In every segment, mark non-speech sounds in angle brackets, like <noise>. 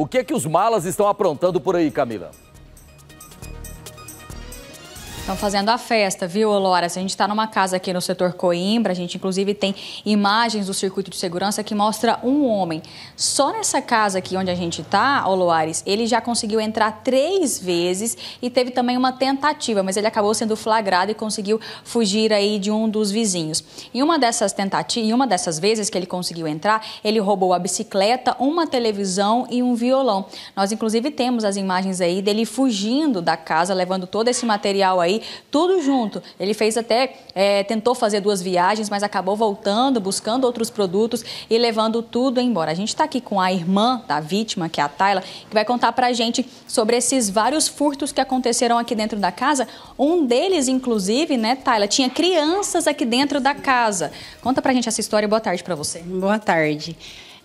O que é que os malas estão aprontando por aí, Camila? Estão fazendo a festa, viu, Lora? A gente está numa casa aqui no setor Coimbra, a gente inclusive tem imagens do circuito de segurança que mostra um homem. Só nessa casa aqui onde a gente está, Loares, ele já conseguiu entrar três vezes e teve também uma tentativa, mas ele acabou sendo flagrado e conseguiu fugir aí de um dos vizinhos. Em uma dessas tentativas, em uma dessas vezes que ele conseguiu entrar, ele roubou a bicicleta, uma televisão e um violão. Nós inclusive temos as imagens aí dele fugindo da casa, levando todo esse material aí tudo junto. Ele fez até, é, tentou fazer duas viagens, mas acabou voltando, buscando outros produtos e levando tudo embora. A gente está aqui com a irmã da vítima, que é a Tayla, que vai contar para a gente sobre esses vários furtos que aconteceram aqui dentro da casa. Um deles, inclusive, né, Tayla, tinha crianças aqui dentro da casa. Conta para a gente essa história. Boa tarde para você. Boa tarde.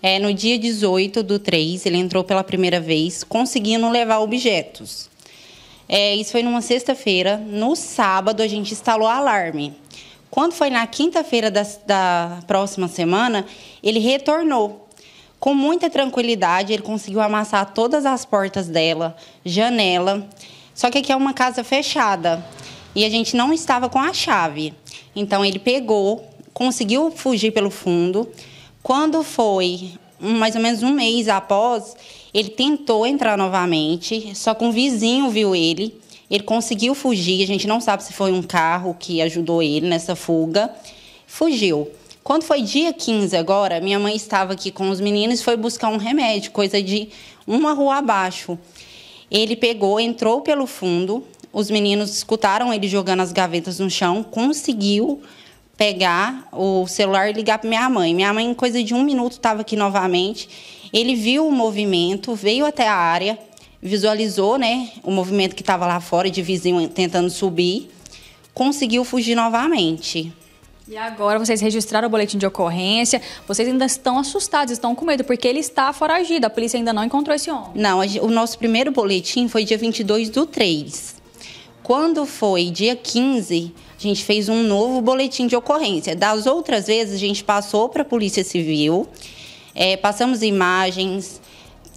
É, no dia 18 do 3, ele entrou pela primeira vez, conseguindo levar objetos. É, isso foi numa sexta-feira. No sábado, a gente instalou alarme. Quando foi na quinta-feira da, da próxima semana, ele retornou. Com muita tranquilidade, ele conseguiu amassar todas as portas dela, janela. Só que aqui é uma casa fechada e a gente não estava com a chave. Então ele pegou, conseguiu fugir pelo fundo. Quando foi mais ou menos um mês após, ele tentou entrar novamente, só que um vizinho viu ele. Ele conseguiu fugir, a gente não sabe se foi um carro que ajudou ele nessa fuga. Fugiu. Quando foi dia 15 agora, minha mãe estava aqui com os meninos e foi buscar um remédio, coisa de uma rua abaixo. Ele pegou, entrou pelo fundo, os meninos escutaram ele jogando as gavetas no chão, conseguiu pegar o celular e ligar para minha mãe. Minha mãe, em coisa de um minuto, estava aqui novamente. Ele viu o movimento, veio até a área, visualizou né, o movimento que estava lá fora, de vizinho tentando subir, conseguiu fugir novamente. E agora vocês registraram o boletim de ocorrência, vocês ainda estão assustados, estão com medo, porque ele está foragido, a polícia ainda não encontrou esse homem. Não, o nosso primeiro boletim foi dia 22 do 3. Quando foi dia 15, a gente fez um novo boletim de ocorrência. Das outras vezes, a gente passou para a Polícia Civil, é, passamos imagens,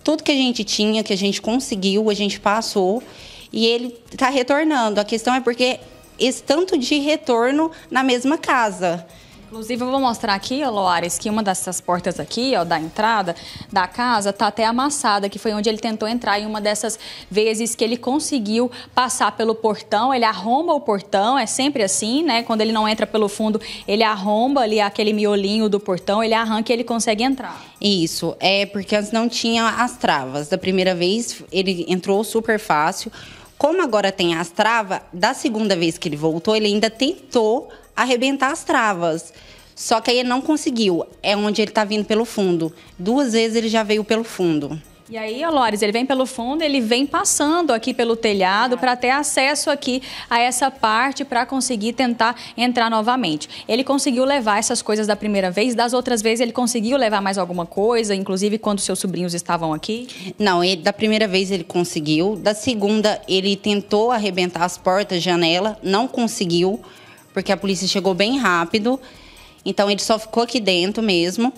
tudo que a gente tinha, que a gente conseguiu, a gente passou e ele está retornando. A questão é porque esse tanto de retorno na mesma casa. Inclusive, eu vou mostrar aqui, Loares, que uma dessas portas aqui, ó, da entrada da casa, tá até amassada, que foi onde ele tentou entrar em uma dessas vezes que ele conseguiu passar pelo portão. Ele arromba o portão, é sempre assim, né? Quando ele não entra pelo fundo, ele arromba ali aquele miolinho do portão, ele arranca e ele consegue entrar. Isso, é porque antes não tinha as travas. Da primeira vez, ele entrou super fácil. Como agora tem as travas, da segunda vez que ele voltou, ele ainda tentou arrebentar as travas. Só que aí ele não conseguiu. É onde ele tá vindo pelo fundo. Duas vezes ele já veio pelo fundo. E aí, Lores, ele vem pelo fundo, ele vem passando aqui pelo telhado para ter acesso aqui a essa parte para conseguir tentar entrar novamente. Ele conseguiu levar essas coisas da primeira vez, das outras vezes ele conseguiu levar mais alguma coisa, inclusive quando seus sobrinhos estavam aqui? Não, ele, da primeira vez ele conseguiu, da segunda ele tentou arrebentar as portas, janela, não conseguiu porque a polícia chegou bem rápido. Então ele só ficou aqui dentro mesmo.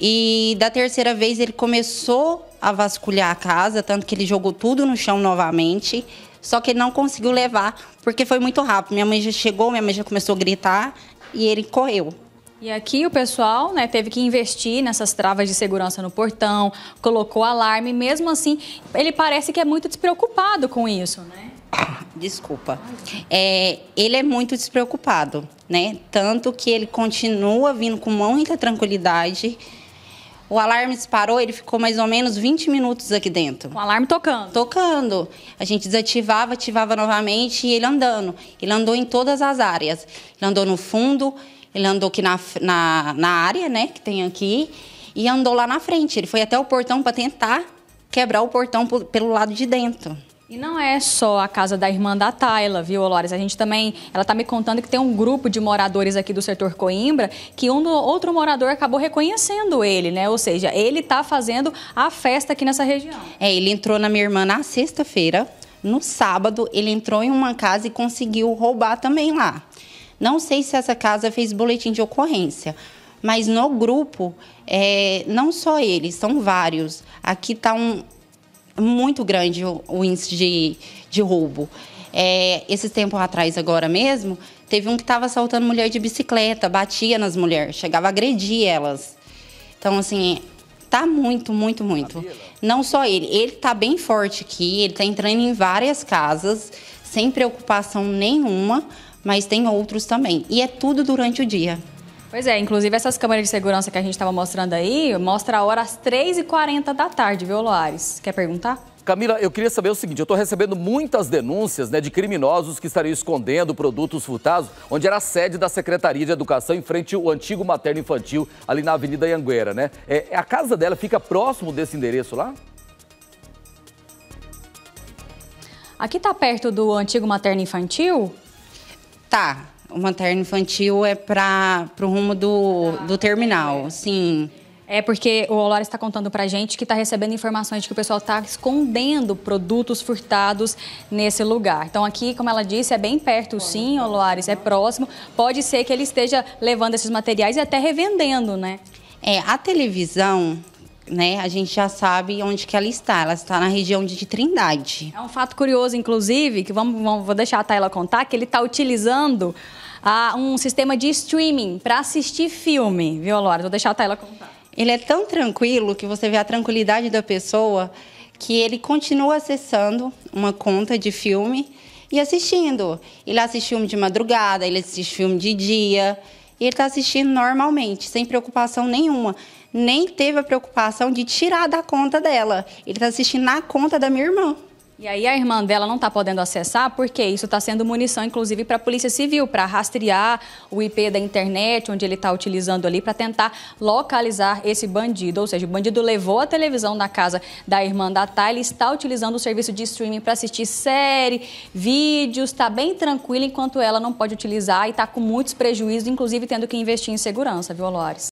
E da terceira vez ele começou a vasculhar a casa, tanto que ele jogou tudo no chão novamente. Só que ele não conseguiu levar, porque foi muito rápido. Minha mãe já chegou, minha mãe já começou a gritar e ele correu. E aqui o pessoal né, teve que investir nessas travas de segurança no portão, colocou alarme, mesmo assim, ele parece que é muito despreocupado com isso, né? <coughs> Desculpa. É, ele é muito despreocupado, né? Tanto que ele continua vindo com muita tranquilidade. O alarme disparou, ele ficou mais ou menos 20 minutos aqui dentro. O alarme tocando? Tocando. A gente desativava, ativava novamente e ele andando. Ele andou em todas as áreas. Ele andou no fundo, ele andou aqui na, na, na área, né, que tem aqui, e andou lá na frente. Ele foi até o portão para tentar quebrar o portão pelo lado de dentro. E não é só a casa da irmã da Tayla, viu, Olores? A gente também, ela está me contando que tem um grupo de moradores aqui do setor Coimbra que um outro morador acabou reconhecendo ele, né? Ou seja, ele está fazendo a festa aqui nessa região. É, ele entrou na minha irmã na sexta-feira. No sábado, ele entrou em uma casa e conseguiu roubar também lá. Não sei se essa casa fez boletim de ocorrência, mas no grupo, é, não só eles, são vários. Aqui está um, muito grande o, o índice de, de roubo. É, esses tempos atrás, agora mesmo, teve um que estava assaltando mulher de bicicleta, batia nas mulheres, chegava a agredir elas. Então, assim, tá muito, muito, muito. Né? Não só ele, ele tá bem forte aqui, ele tá entrando em várias casas, sem preocupação nenhuma mas tem outros também. E é tudo durante o dia. Pois é, inclusive essas câmeras de segurança que a gente estava mostrando aí, mostra a hora às 3h40 da tarde, viu, Loares? Quer perguntar? Camila, eu queria saber o seguinte, eu estou recebendo muitas denúncias né, de criminosos que estariam escondendo produtos furtados, onde era a sede da Secretaria de Educação, em frente ao antigo materno infantil, ali na Avenida Ianguera, né? É, é a casa dela fica próximo desse endereço lá? Aqui está perto do antigo materno infantil, Tá. O materno infantil é para o rumo do, do terminal, sim. É porque o Olora está contando para a gente que está recebendo informações de que o pessoal está escondendo produtos furtados nesse lugar. Então aqui, como ela disse, é bem perto, sim, Olares, é próximo. Pode ser que ele esteja levando esses materiais e até revendendo, né? É, a televisão né, a gente já sabe onde que ela está. Ela está na região de Trindade. É um fato curioso, inclusive, que vamos, vamos vou deixar a Taylor contar, que ele está utilizando ah, um sistema de streaming para assistir filme, viu, Laura? Vou deixar a Taylor contar. Ele é tão tranquilo que você vê a tranquilidade da pessoa que ele continua acessando uma conta de filme e assistindo. Ele assiste filme de madrugada, ele assiste filme de dia e ele está assistindo normalmente, sem preocupação nenhuma. Nem teve a preocupação de tirar da conta dela. Ele está assistindo na conta da minha irmã. E aí a irmã dela não está podendo acessar porque isso está sendo munição, inclusive, para a Polícia Civil, para rastrear o IP da internet, onde ele está utilizando ali, para tentar localizar esse bandido. Ou seja, o bandido levou a televisão da casa da irmã da Thayle, está utilizando o serviço de streaming para assistir série, vídeos, está bem tranquilo, enquanto ela não pode utilizar e está com muitos prejuízos, inclusive tendo que investir em segurança, viu, Loares?